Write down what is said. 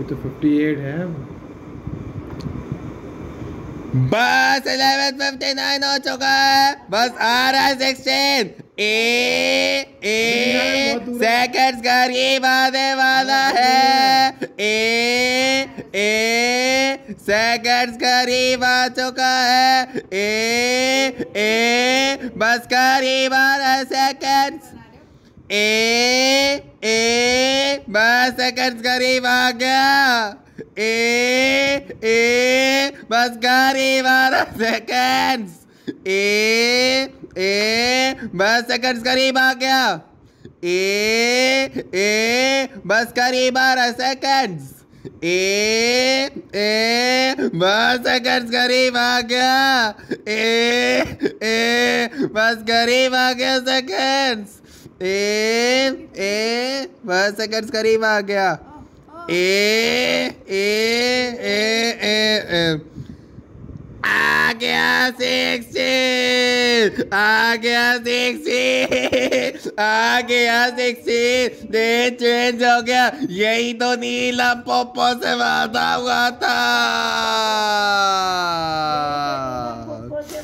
अभी तो 58 है बस इलेवन फिफ्टी नाइन हो चुका है बस आ रहा है सिक्सटीन ए ए सेकंड्स करीब आने वाला है ए ए सेकंड्स करीब आ चुका है ए ए बस करीब आ रहा है सेकंड्स ए ए बस कर्ज गरीब आ गया ए ए बस गरीब बारह सेकंड्स ए ए बस सेकंड्स करीब आ गया ए ए बस करीब बारह सेकंड्स ए ए बस कर्ज गरीब आ गया ए ए बस गरीब आ गया सेकंड्स ए ए बस सेकंड्स गरीब आ गया ए ए ए ए, ए, ए, ए, ए, ए, ए, ए, ए आ गया सिक्सी आ गया सिक्सी आ गया सिक्सी दे चेंज हो गया यही तो नीला पोपो से वादा हुआ था